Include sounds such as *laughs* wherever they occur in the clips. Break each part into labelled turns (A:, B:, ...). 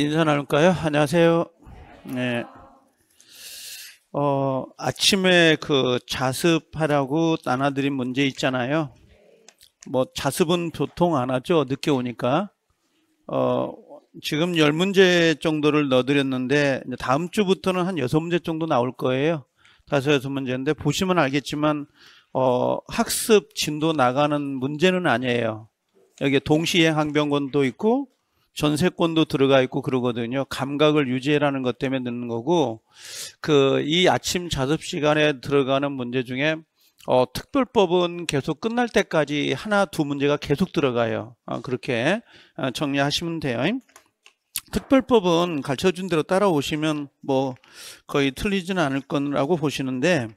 A: 인사 나눌까요? 안녕하세요. 네. 어, 아침에 그 자습하라고 나눠드린 문제 있잖아요. 뭐 자습은 보통 안 하죠. 늦게 오니까. 어, 지금 10문제 정도를 넣어드렸는데 다음 주부터는 한 6문제 정도 나올 거예요. 다섯, 여섯 문제인데 보시면 알겠지만 어, 학습 진도 나가는 문제는 아니에요. 여기에 동시에 항변권도 있고 전세권도 들어가 있고 그러거든요. 감각을 유지해라는 것 때문에 넣는 거고 그 이 아침 자습 시간에 들어가는 문제 중에 어, 특별법은 계속 끝날 때까지 하나 두 문제가 계속 들어가요. 어, 그렇게 어, 정리하시면 돼요. 특별법은 가르쳐준 대로 따라오시면 뭐 거의 틀리지는 않을 거라고 보시는데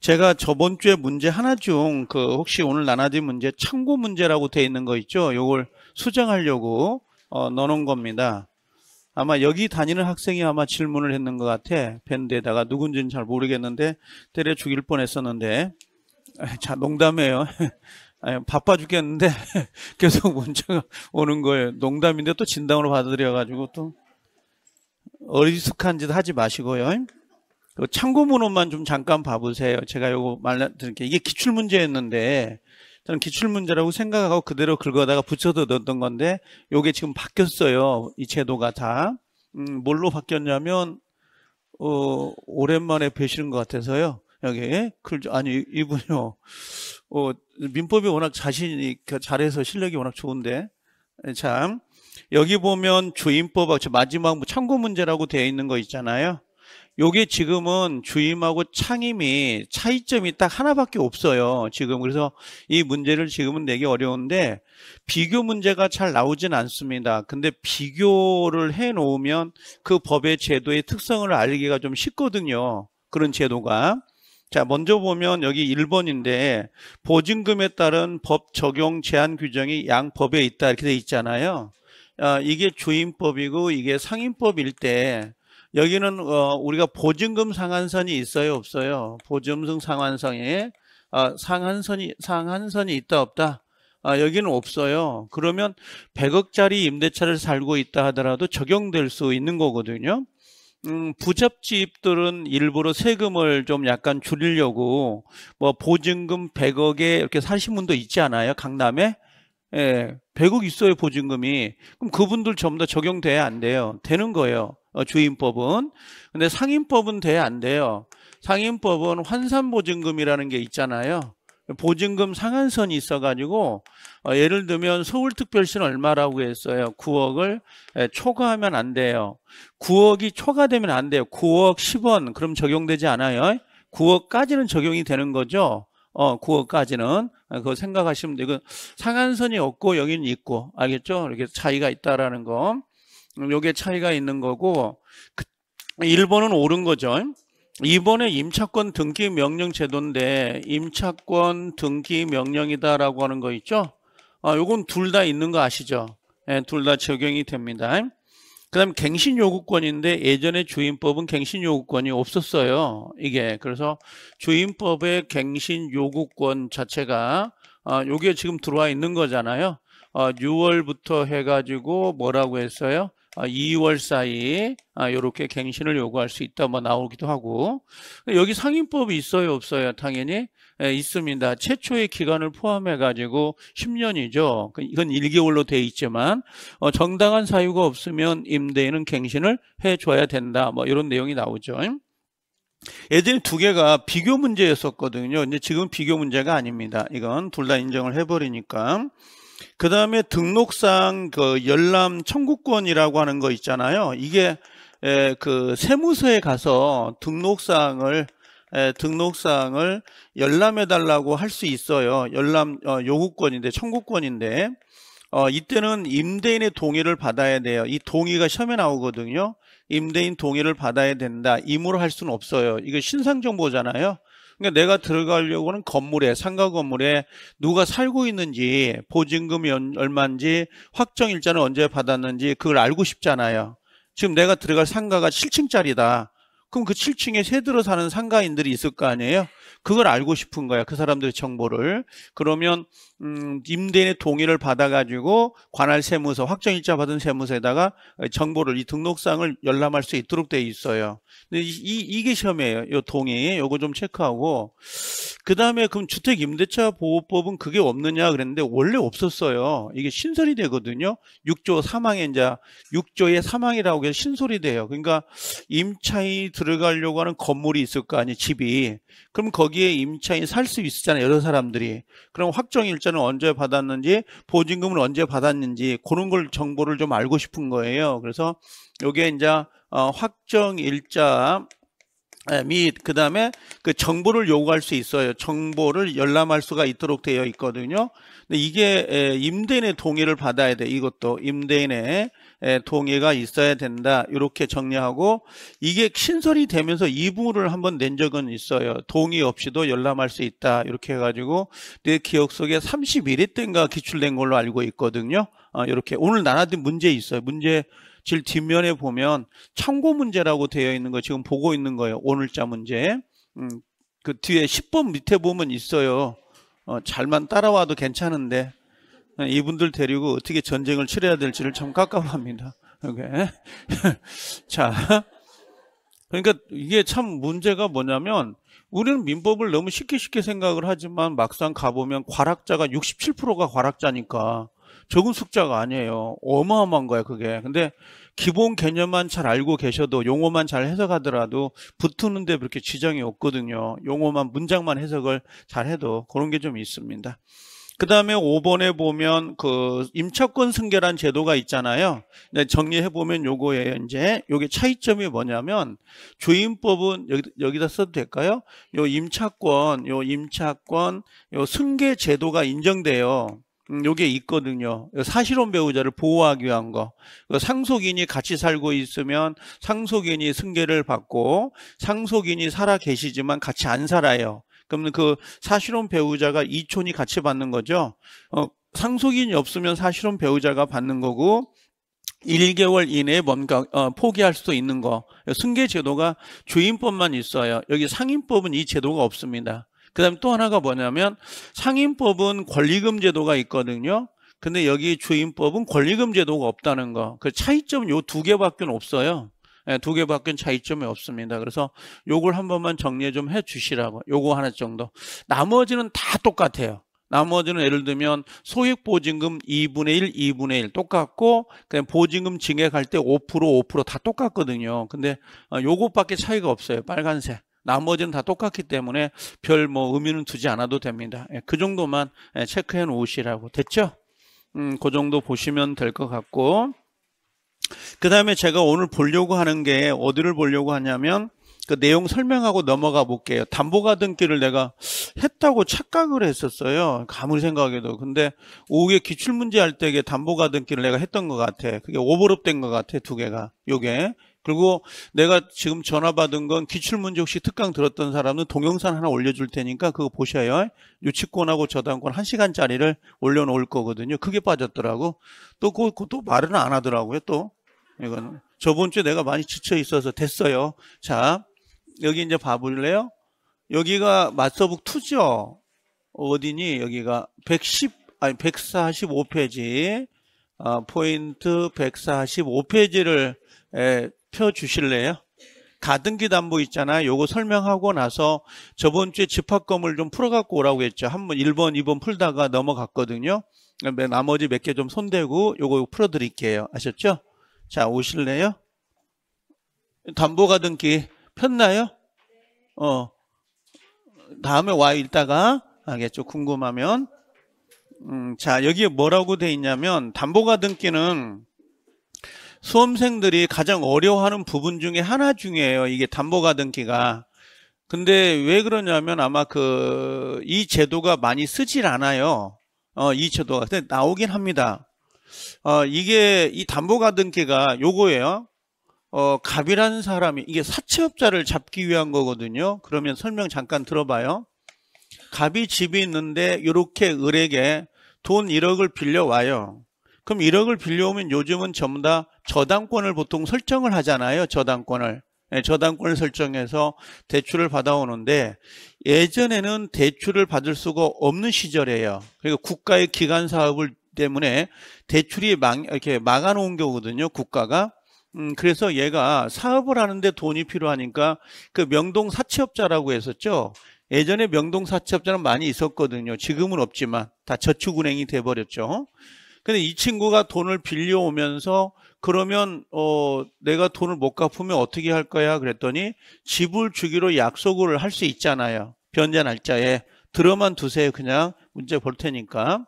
A: 제가 저번 주에 문제 하나 중 그 혹시 오늘 나눠진 문제 참고 문제라고 돼 있는 거 있죠? 요걸 수정하려고 어, 넣어놓은 겁니다. 아마 여기 다니는 학생이 아마 질문을 했는 것 같아. 밴드에다가 누군지는 잘 모르겠는데 때려 죽일 뻔했었는데 *laughs* 자 농담이에요. *laughs* 바빠 죽겠는데 *laughs* 계속 문자가 오는 거예요. 농담인데 또 진담으로 받아들여가지고 또 어리숙한 짓 하지 마시고요. 그 참고문헌만 좀 잠깐 봐보세요. 제가 요거 말씀드릴게요. 이게 기출문제였는데 저는 기출문제라고 생각하고 그대로 긁어다가 붙여서 넣었던 건데 요게 지금 바뀌었어요. 이 제도가 다. 음, 뭘로 바뀌었냐면 어, 오랜만에 뵈시는 것 같아서요. 여기 아니 이분요. 어, 민법이 워낙 자신이 그 잘해서 실력이 워낙 좋은데 예, 참 여기 보면 주임법 마지막 뭐 참고 문제라고 되어 있는 거 있잖아요. 요게 지금은 주임하고 창임이 차이점이 딱 하나밖에 없어요. 지금 그래서 이 문제를 지금은 내기 어려운데 비교 문제가 잘 나오진 않습니다. 근데 비교를 해 놓으면 그 법의 제도의 특성을 알기가 좀 쉽거든요. 그런 제도가. 자, 먼저 보면 여기 1번인데 보증금에 따른 법 적용 제한 규정이 양 법에 있다 이렇게 돼 있잖아요. 아, 이게 주임법이고 이게 상임법일 때 여기는 어, 우리가 보증금 상한선이 있어요 없어요 보증금 상한선에 아, 상한선이 상한선이 있다 없다 아, 여기는 없어요 그러면 100억짜리 임대차를 살고 있다 하더라도 적용될 수 있는 거거든요 음, 부잣집들은 일부러 세금을 좀 약간 줄이려고 뭐 보증금 100억에 이렇게 사신 분도 있지 않아요? 강남에? 예, 100억 있어요, 보증금이. 그럼 그분들 전부 다 적용돼야 안 돼요. 되는 거예요. 어, 주임법은. 근데 상임법은 돼 안 돼요. 상임법은 환산보증금이라는 게 있잖아요. 보증금 상한선이 있어가지고 어, 예를 들면 서울특별시는 얼마라고 했어요? 9억을 예, 초과하면 안 돼요. 9억이 초과되면 안 돼요. 9억 10원 그럼 적용되지 않아요. 9억까지는 적용이 되는 거죠. 어, 9억까지는 아, 그거 생각하시면 되고 그 상한선이 없고 여기는 있고 알겠죠? 이렇게 차이가 있다라는 거. 요게 차이가 있는 거고 1번은 그 옳은 거죠. 2번에 임차권 등기 명령 제도인데 임차권 등기 명령이다라고 하는 거 있죠. 아, 요건 둘 다 있는 거 아시죠? 예, 둘 다 적용이 됩니다. 그 다음 갱신 요구권인데 예전에 주임법은 갱신 요구권이 없었어요. 이게 그래서 주임법의 갱신 요구권 자체가 어, 요게 지금 들어와 있는 거잖아요. 어, 아, 6월부터 해가지고 뭐라고 했어요? 2월 아, 사이 이렇게 아, 갱신을 요구할 수 있다 뭐 나오기도 하고 여기 상임법이 있어요 없어요 당연히 예, 있습니다 최초의 기간을 포함해 가지고 10년이죠 그, 이건 1개월로 돼 있지만 어, 정당한 사유가 없으면 임대인은 갱신을 해줘야 된다 뭐 이런 내용이 나오죠 예전에 두 개가 비교 문제였었거든요 이제 지금 비교 문제가 아닙니다 이건 둘 다 인정을 해버리니까 그 다음에 등록상 그 열람 청구권이라고 하는 거 있잖아요. 이게 그 세무서에 가서 등록사항을 등록사항을 열람해 달라고 할 수 있어요. 열람 어, 요구권인데 청구권인데 어, 이때는 임대인의 동의를 받아야 돼요. 이 동의가 시험에 나오거든요. 임대인 동의를 받아야 된다. 임으로 할 수는 없어요. 이거 신상정보잖아요. 그러니까 내가 들어가려고는 건물에 상가 건물에 누가 살고 있는지 보증금이 얼마인지 확정일자는 언제 받았는지 그걸 알고 싶잖아요. 지금 내가 들어갈 상가가 7층짜리다. 그럼 그 7층에 새 들어 사는 상가인들이 있을 거 아니에요? 그걸 알고 싶은 거야. 그 사람들의 정보를. 그러면 음, 임대인의 동의를 받아가지고 관할 세무서 확정일자 받은 세무서에다가 정보를 이 등록상을 열람할 수 있도록 돼 있어요. 근데 이, 이게 시험이에요. 요 동의 요거 좀 체크하고 그 다음에 그럼 주택 임대차 보호법은 그게 없느냐 그랬는데 원래 없었어요. 이게 신설이 되거든요. 6조 3항에 이제 6조의 3항이라고 해서 신설이 돼요. 그러니까 임차인이 들어가려고 하는 건물이 있을 거 아니 집이 그럼 거기에 임차인 살 수 있잖아요. 여러 사람들이 그럼 확정일자 실제는 언제 받았는지 보증금을 언제 받았는지 그런 걸 정보를 좀 알고 싶은 거예요. 그래서 요게 이제 어, 확정 일자 및 예, 그다음에 그 정보를 요구할 수 있어요. 정보를 열람할 수가 있도록 되어 있거든요. 근데 이게 예, 임대인의 동의를 받아야 돼. 이것도 임대인의 예, 동의가 있어야 된다. 이렇게 정리하고 이게 신설이 되면서 이부를 한번 낸 적은 있어요. 동의 없이도 열람할 수 있다. 이렇게 해가지고 내 기억 속에 31회 땐가 기출된 걸로 알고 있거든요. 어, 이렇게 오늘 나라도 문제 있어요. 문제 질 뒷면에 보면 참고 문제라고 되어 있는 거 지금 보고 있는 거예요. 오늘자 문제. 음, 그 뒤에 10번 밑에 보면 있어요. 어, 잘만 따라와도 괜찮은데 어, 이분들 데리고 어떻게 전쟁을 치러야 될지를 참 깝깝합니다. *laughs* 자, 그러니까 이게 참 문제가 뭐냐면 우리는 민법을 너무 쉽게 쉽게 생각을 하지만 막상 가보면 과락자가 67%가 과락자니까 적은 숫자가 아니에요. 어마어마한 거예요 그게. 근데 기본 개념만 잘 알고 계셔도 용어만 잘 해석하더라도 붙으는데 그렇게 지장이 없거든요. 용어만 문장만 해석을 잘 해도 그런 게 좀 있습니다. 그 다음에 5번에 보면 그 임차권 승계란 제도가 있잖아요. 네, 정리해 보면 요거에 이제 요게 차이점이 뭐냐면 주임법은 여기, 다 써도 될까요? 요 임차권, 요 임차권, 요 승계 제도가 인정돼요. 음, 요게 있거든요. 사실혼 배우자를 보호하기 위한 거. 그 상속인이 같이 살고 있으면 상속인이 승계를 받고 상속인이 살아 계시지만 같이 안 살아요. 그러면 그 사실혼 배우자가 이촌이 같이 받는 거죠. 어, 상속인이 없으면 사실혼 배우자가 받는 거고 1개월 이내에 뭔가 어, 포기할 수도 있는 거. 승계 제도가 주인법만 있어요. 여기 상인법은 이 제도가 없습니다. 그다음에 또 하나가 뭐냐면 상임법은 권리금 제도가 있거든요. 근데 여기 주임법은 권리금 제도가 없다는 거. 그 차이점 요 두 개밖에 없어요. 네, 두 개밖에 차이점이 없습니다. 그래서 요걸 한 번만 정리 좀 해 주시라고. 요거 하나 정도. 나머지는 다 똑같아요. 나머지는 예를 들면 소액 보증금 2분의 1, 2분의 1 똑같고 그냥 보증금 증액할 때 5%, 5%다 똑같거든요. 근데 어, 요것밖에 차이가 없어요. 빨간색. 나머지는 다 똑같기 때문에 별 뭐 의미는 두지 않아도 됩니다. 예, 그 정도만 예, 체크해 놓으시라고 됐죠? 음, 그 정도 보시면 될 것 같고 그 다음에 제가 오늘 보려고 하는 게 어디를 보려고 하냐면 그 내용 설명하고 넘어가 볼게요. 담보가 등기를 내가 했다고 착각을 했었어요. 아무리 생각해도. 근데 오후에 기출문제 할 때 담보가 등기를 내가 했던 것 같아. 그게 오버랩된 것 같아, 두 개가. 요게 그리고 내가 지금 전화 받은 건 기출문제 혹시 특강 들었던 사람은 동영상 하나 올려줄 테니까 그거 보셔요. 유치권하고 저당권 한시간짜리를 올려놓을 거거든요. 크게 빠졌더라고. 또, 그, 그것도 말은 안 하더라고요, 또. 이건 저번 주에 내가 많이 지쳐 있어서 됐어요. 자, 여기 이제 봐볼래요? 여기가 맞서북 투죠 어디니? 여기가 110, 아니, 145페이지. 아, 포인트 145페이지를 에, 펴주실래요? 가등기 담보 있잖아. 요거 설명하고 나서 저번 주에 집합금을 좀 풀어갖고 오라고 했죠. 한번 1번, 2번 풀다가 넘어갔거든요. 네, 나머지 몇 개 좀 손대고 요거 풀어드릴게요. 아셨죠? 자, 오실래요? 담보 가등기 폈나요? 어. 다음에 와 있다가 알겠죠? 궁금하면. 음, 자, 여기에 뭐라고 돼 있냐면 담보 가등기는 수험생들이 가장 어려워하는 부분 중에 하나 중에요. 이게 담보가등기가. 근데 왜 그러냐면 아마 그 이 제도가 많이 쓰질 않아요. 어, 이 제도가 근데 나오긴 합니다. 어, 이게 이 담보가등기가 요거예요. 어, 갑이라는 사람이 이게 사채업자를 잡기 위한 거거든요. 그러면 설명 잠깐 들어봐요. 갑이 집이 있는데 요렇게 을에게 돈 1억을 빌려와요. 그럼 1억을 빌려오면 요즘은 전부 다 저당권을 보통 설정을 하잖아요. 저당권을. 예, 저당권을 설정해서 대출을 받아오는데 예전에는 대출을 받을 수가 없는 시절이에요. 그리고 국가의 기간 사업을 때문에 대출이 막, 이렇게 막아놓은 경우거든요. 국가가. 음, 그래서 얘가 사업을 하는데 돈이 필요하니까 그 명동 사채업자라고 했었죠. 예전에 명동 사채업자는 많이 있었거든요. 지금은 없지만 다 저축은행이 돼버렸죠. 근데 이 친구가 돈을 빌려오면서 그러면 어 내가 돈을 못 갚으면 어떻게 할 거야? 그랬더니 집을 주기로 약속을 할 수 있잖아요. 변제 날짜에 들어만 두세요. 그냥 문제 볼 테니까.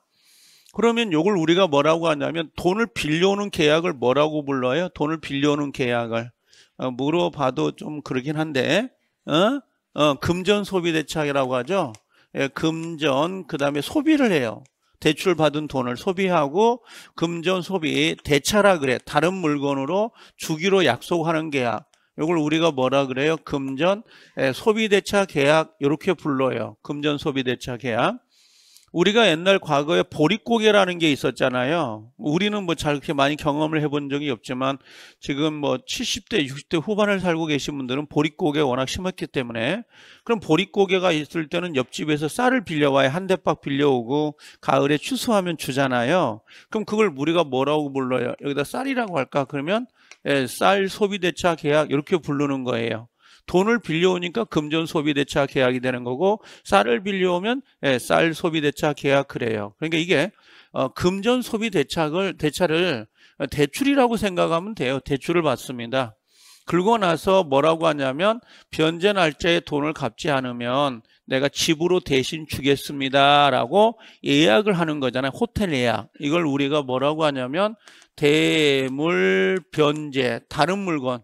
A: 그러면 이걸 우리가 뭐라고 하냐면 돈을 빌려오는 계약을 뭐라고 불러요? 돈을 빌려오는 계약을 어, 물어봐도 좀 그러긴 한데 어? 어 금전 소비 대책이라고 하죠. 예, 금전 그다음에 소비를 해요. 대출받은 돈을 소비하고 금전 소비 대차라 그래 다른 물건으로 주기로 약속하는 계약 이걸 우리가 뭐라 그래요? 금전 소비 대차 계약 이렇게 불러요. 금전 소비 대차 계약. 우리가 옛날 과거에 보릿고개라는 게 있었잖아요. 우리는 뭐 잘 그렇게 많이 경험을 해본 적이 없지만 지금 뭐 70대, 60대 후반을 살고 계신 분들은 보릿고개 워낙 심했기 때문에 그럼 보릿고개가 있을 때는 옆집에서 쌀을 빌려와야 한 대박 빌려오고 가을에 추수하면 주잖아요. 그럼 그걸 우리가 뭐라고 불러요? 여기다 쌀이라고 할까? 그러면 예, 쌀 소비대차 계약 이렇게 부르는 거예요. 돈을 빌려오니까 금전 소비대차 계약이 되는 거고 쌀을 빌려오면 예, 쌀 소비대차 계약 그래요. 그러니까 이게 어, 금전 소비대차를 대차를 어, 대출이라고 생각하면 돼요. 대출을 받습니다. 긁러고 나서 뭐라고 하냐면 변제 날짜에 돈을 갚지 않으면 내가 집으로 대신 주겠습니다라고 예약을 하는 거잖아요. 호텔 예약. 이걸 우리가 뭐라고 하냐면 대물 변제 다른 물건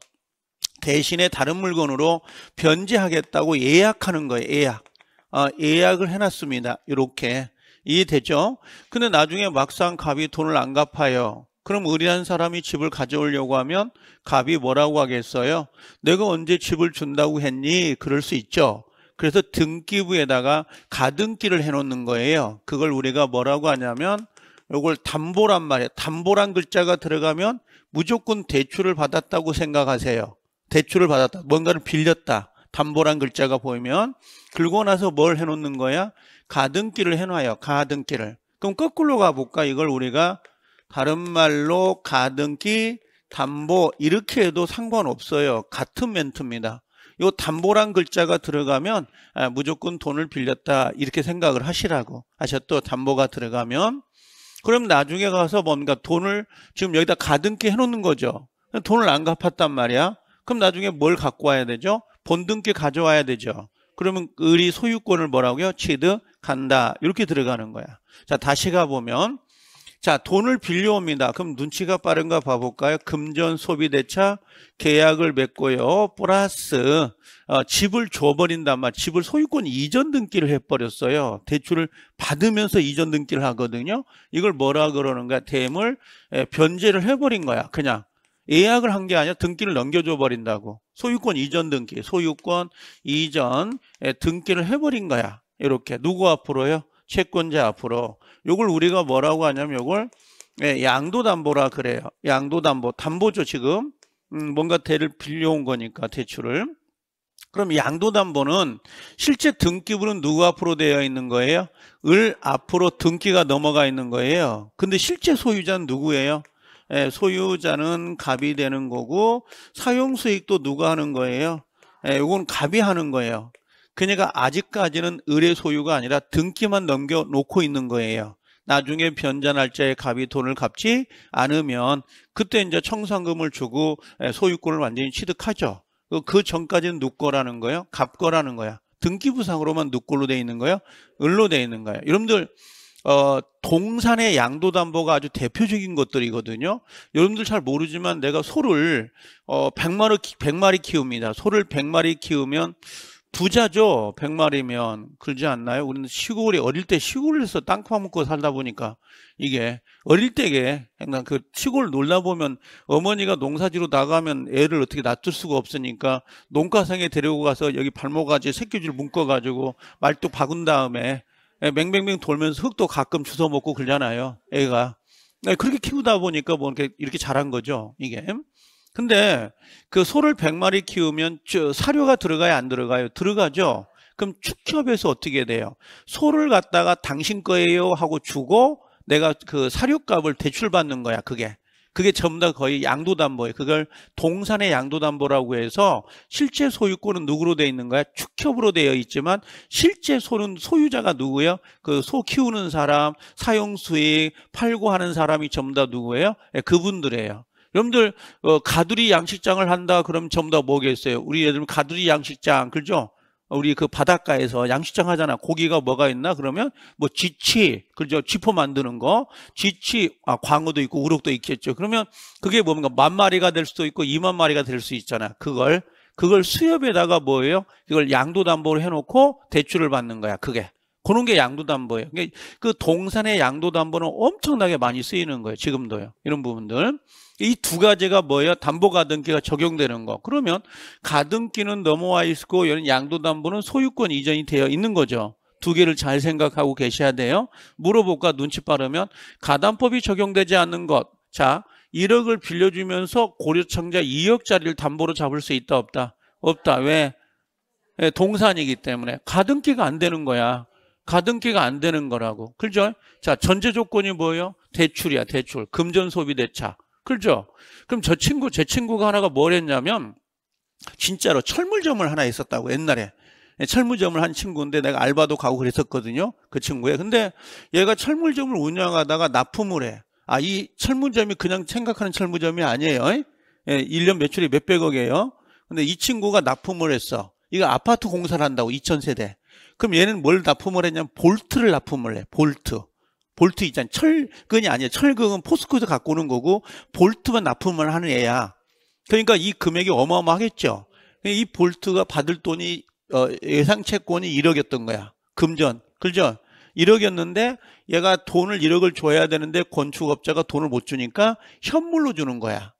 A: 대신에 다른 물건으로 변제하겠다고 예약하는 거예요. 예약. 아, 예약을 해놨습니다. 이렇게. 이해되죠? 근데 나중에 막상 갑이 돈을 안 갚아요. 그럼 의리한 사람이 집을 가져오려고 하면 갑이 뭐라고 하겠어요? 내가 언제 집을 준다고 했니? 그럴 수 있죠. 그래서 등기부에다가 가등기를 해놓는 거예요. 그걸 우리가 뭐라고 하냐면 이걸 담보란 말이에요. 담보란 글자가 들어가면 무조건 대출을 받았다고 생각하세요. 대출을 받았다. 뭔가를 빌렸다. 담보란 글자가 보이면 긁고 나서 뭘 해놓는 거야? 가등기를 해놔요. 가등기를. 그럼 거꾸로 가볼까? 이걸 우리가 다른 말로 가등기, 담보 이렇게 해도 상관없어요. 같은 멘트입니다. 이 담보란 글자가 들어가면 아, 무조건 돈을 빌렸다 이렇게 생각을 하시라고 아셨죠 담보가 들어가면 그럼 나중에 가서 뭔가 돈을 지금 여기다 가등기 해놓는 거죠. 돈을 안 갚았단 말이야. 그럼 나중에 뭘 갖고 와야 되죠? 본등기 가져와야 되죠. 그러면 을이 소유권을 뭐라고요? 취득한다. 이렇게 들어가는 거야. 자, 다시 가보면 자, 돈을 빌려옵니다. 그럼 눈치가 빠른가 봐볼까요? 금전 소비 대차 계약을 맺고요. 플러스 어, 집을 줘버린단 말. 집을 소유권 이전 등기를 해버렸어요. 대출을 받으면서 이전 등기를 하거든요. 이걸 뭐라 그러는가? 대물 예, 변제를 해버린 거야. 그냥 예약을 한 게 아니라 등기를 넘겨줘 버린다고 소유권 이전 등기 소유권 이전 등기를 해버린 거야 이렇게 누구 앞으로요 채권자 앞으로 요걸 우리가 뭐라고 하냐면 요걸 예, 양도담보라 그래요 양도담보 담보죠 지금 음, 뭔가 대를 빌려온 거니까 대출을 그럼 양도담보는 실제 등기부는 누구 앞으로 되어 있는 거예요? 을 앞으로 등기가 넘어가 있는 거예요 근데 실제 소유자는 누구예요? 예, 소유자는 갑이 되는 거고 사용 수익도 누가 하는 거예요? 이건 예, 갑이 하는 거예요. 그녀가 그러니까 아직까지는 의뢰 소유가 아니라 등기만 넘겨놓고 있는 거예요. 나중에 변자 날짜에 갑이 돈을 갚지 않으면 그때 이제 청산금을 주고 예, 소유권을 완전히 취득하죠. 그, 그 전까지는 누거라는 거예요. 갑거라는 거야. 등기부상으로만 누꼴로 돼 있는 거예요. 을로 돼 있는 거예요. 여러분들 어, 동산의 양도담보가 아주 대표적인 것들이거든요. 여러분들 잘 모르지만 내가 소를 어, 100마리, 100마리 키웁니다. 소를 100마리 키우면 부자죠. 100마리면. 그러지 않나요? 우리는 시골에 어릴 때 시골에서 땅 파먹고 살다 보니까 이게 어릴 때게 그 시골 놀다 보면 어머니가 농사지로 나가면 애를 어떻게 놔둘 수가 없으니까 농가상에 데리고 가서 여기 발목까지 새끼줄 묶어 가지고 말뚝 박은 다음에 예, 맹맹맹 돌면서 흙도 가끔 주워 먹고 그러잖아요. 애가. 예, 그렇게 키우다 보니까 뭐 이렇게, 이렇게 자란 거죠. 이게. 근데 그 소를 100마리 키우면 저 사료가 들어가야 안 들어가요? 들어가죠. 그럼 축협에서 어떻게 돼요? 소를 갖다가 당신 거예요 하고 주고 내가 그 사료값을 대출받는 거야, 그게. 그게 전부 다 거의 양도담보예요. 그걸 동산의 양도담보라고 해서 실제 소유권은 누구로 되어 있는 거야? 축협으로 되어 있지만 실제 소는 소유자가 누구예요? 그 소 키우는 사람, 사용 수익, 팔고 하는 사람이 전부 다 누구예요? 네, 그분들이에요. 여러분들 어, 가두리 양식장을 한다 그러면 전부 다 뭐겠어요? 우리 예를 들면 가두리 양식장 그죠? 우리 그 바닷가에서 양식장 하잖아. 고기가 뭐가 있나? 그러면 뭐 지치, 그죠? 지포 만드는 거, 지치, 아, 광어도 있고 우럭도 있겠죠. 그러면 그게 뭡니까? 만 마리가 될 수도 있고 이만 마리가 될 수 있잖아. 그걸, 그걸 수협에다가 뭐예요? 이걸 양도담보로 해놓고 대출을 받는 거야. 그게. 그런 게 양도담보예요. 그니까그 동산의 양도담보는 엄청나게 많이 쓰이는 거예요. 지금도요. 이런 부분들. 이 두 가지가 뭐예요? 담보 가등기가 적용되는 거. 그러면 가등기는 넘어와 있고 양도담보는 소유권 이전이 되어 있는 거죠. 두 개를 잘 생각하고 계셔야 돼요. 물어볼까 눈치 빠르면 가담법이 적용되지 않는 것. 자, 1억을 빌려주면서 고려청자 2억짜리를 담보로 잡을 수 있다 없다? 없다. 왜? 예, 동산이기 때문에 가등기가 안 되는 거야. 가등기가 안 되는 거라고. 그죠? 자, 전제 조건이 뭐예요? 대출이야, 대출. 금전 소비 대차. 그죠? 그럼 저 친구, 제 친구가 하나가 뭘 했냐면, 진짜로 철물점을 하나 있었다고, 옛날에. 예, 철물점을 한 친구인데 내가 알바도 가고 그랬었거든요. 그 친구에. 근데 얘가 철물점을 운영하다가 납품을 해. 아, 이 철물점이 그냥 생각하는 철물점이 아니에요. 예, 1년 예, 매출이 몇백억이에요. 근데 이 친구가 납품을 했어. 이거 아파트 공사를 한다고, 2000세대. 그럼 얘는 뭘 납품을 했냐면 볼트를 납품을 해. 볼트. 볼트 있잖아. 철근이 아니야. 철근은 포스코에서 갖고 오는 거고 볼트만 납품을 하는 애야. 그러니까 이 금액이 어마어마하겠죠. 그러니까 이 볼트가 받을 돈이 어, 예상 채권이 1억이었던 거야. 금전. 그죠? 1억이었는데 얘가 돈을 1억을 줘야 되는데 건축업자가 돈을 못 주니까 현물로 주는 거야.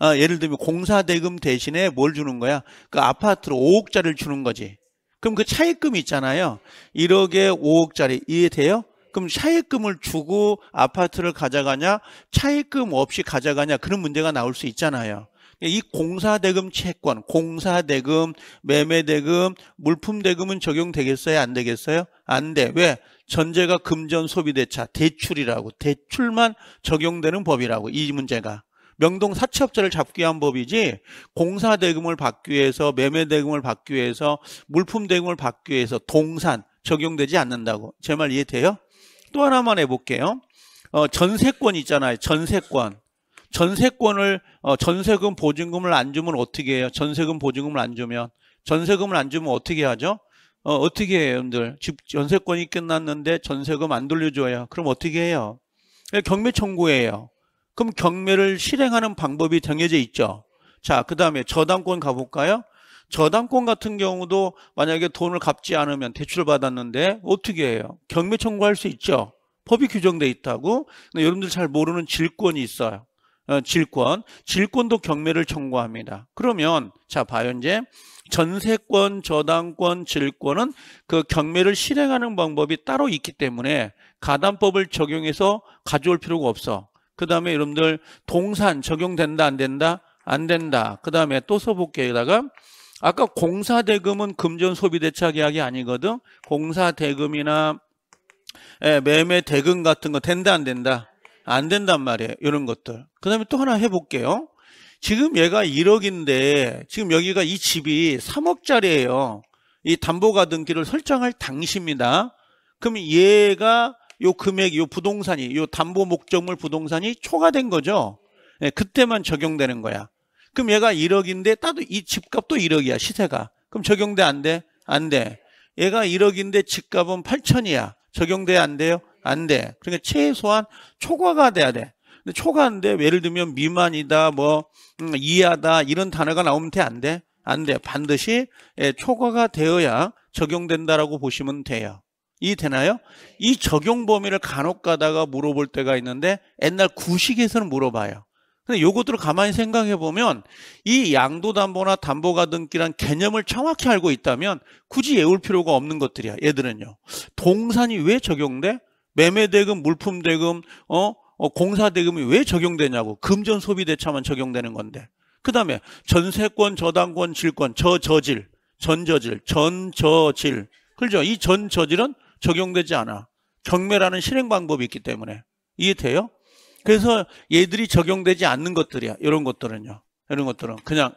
A: 아, 예를 들면 공사 대금 대신에 뭘 주는 거야? 그 아파트로 5억짜리를 주는 거지. 그럼 그 차입금 있잖아요. 1억에 5억짜리 이해돼요? 그럼 차입금을 주고 아파트를 가져가냐 차입금 없이 가져가냐 그런 문제가 나올 수 있잖아요. 이 공사대금 채권, 공사대금, 매매대금, 물품대금은 적용되겠어요? 안 되겠어요? 안 돼. 왜? 전제가 금전 소비대차, 대출이라고. 대출만 적용되는 법이라고, 이 문제가. 명동 사채업자를 잡기 위한 법이지 공사 대금을 받기 위해서 매매 대금을 받기 위해서 물품 대금을 받기 위해서 동산 적용되지 않는다고 제 말 이해돼요? 또 하나만 해볼게요. 어, 전세권 있잖아요. 전세권. 전세권을 어, 전세금 보증금을 안 주면 어떻게 해요? 전세금 보증금을 안 주면 전세금을 안 주면 어떻게 하죠? 어, 어떻게 해요, 여러분들? 집 전세권이 끝났는데 전세금 안 돌려줘요. 그럼 어떻게 해요? 경매 청구해요. 그럼 경매를 실행하는 방법이 정해져 있죠. 자, 그 다음에 저당권 가볼까요? 저당권 같은 경우도 만약에 돈을 갚지 않으면 대출 을 받았는데 어떻게 해요? 경매 청구할 수 있죠. 법이 규정돼 있다고. 근데 여러분들 잘 모르는 질권이 있어요. 어, 질권. 질권도 경매를 청구합니다. 그러면 자, 봐요, 이제. 전세권, 저당권, 질권은 그 경매를 실행하는 방법이 따로 있기 때문에 가담법을 적용해서 가져올 필요가 없어. 그 다음에 여러분들 동산 적용된다 안 된다? 안 된다. 그 다음에 또 써볼게요.다가 아까 공사 대금은 금전 소비 대차 계약이 아니거든. 공사 대금이나 예, 매매 대금 같은 거 된다 안 된다? 안 된단 말이에요. 이런 것들. 그 다음에 또 하나 해볼게요. 지금 얘가 1억인데 지금 여기가 이 집이 3억짜리예요. 이 담보가등기를 설정할 당시입니다. 그럼 얘가 요 금액, 요 부동산이, 요 담보 목적물 부동산이 초과된 거죠. 네, 그때만 적용되는 거야. 그럼 얘가 1억인데 따도 이 집값도 1억이야 시세가. 그럼 적용돼 안 돼? 안 돼. 얘가 1억인데 집값은 8천이야. 적용돼 안 돼요? 안 돼. 그러니까 최소한 초과가 돼야 돼. 근데 초과인데 예를 들면 미만이다 뭐 음, 이하다 이런 단어가 나오면 돼안 돼? 안 돼. 반드시 예, 초과가 되어야 적용된다라고 보시면 돼요. 이 되나요? 이 적용 범위를 간혹 가다가 물어볼 때가 있는데 옛날 구식에서는 물어봐요. 근데 요것들을 가만히 생각해 보면 이 양도담보나 담보가등기란 개념을 정확히 알고 있다면 굳이 외울 필요가 없는 것들이야. 얘들은요. 동산이 왜 적용돼? 매매대금, 물품대금, 어? 어 공사대금이 왜 적용되냐고. 금전 소비대차만 적용되는 건데. 그 다음에 전세권, 저당권, 질권, 저저질, 전저질, 전저질. 그죠? 이 전저질은 적용되지 않아. 경매라는 실행 방법이 있기 때문에. 이해돼요? 그래서 얘들이 적용되지 않는 것들이야. 이런 것들은요. 이런 것들은 그냥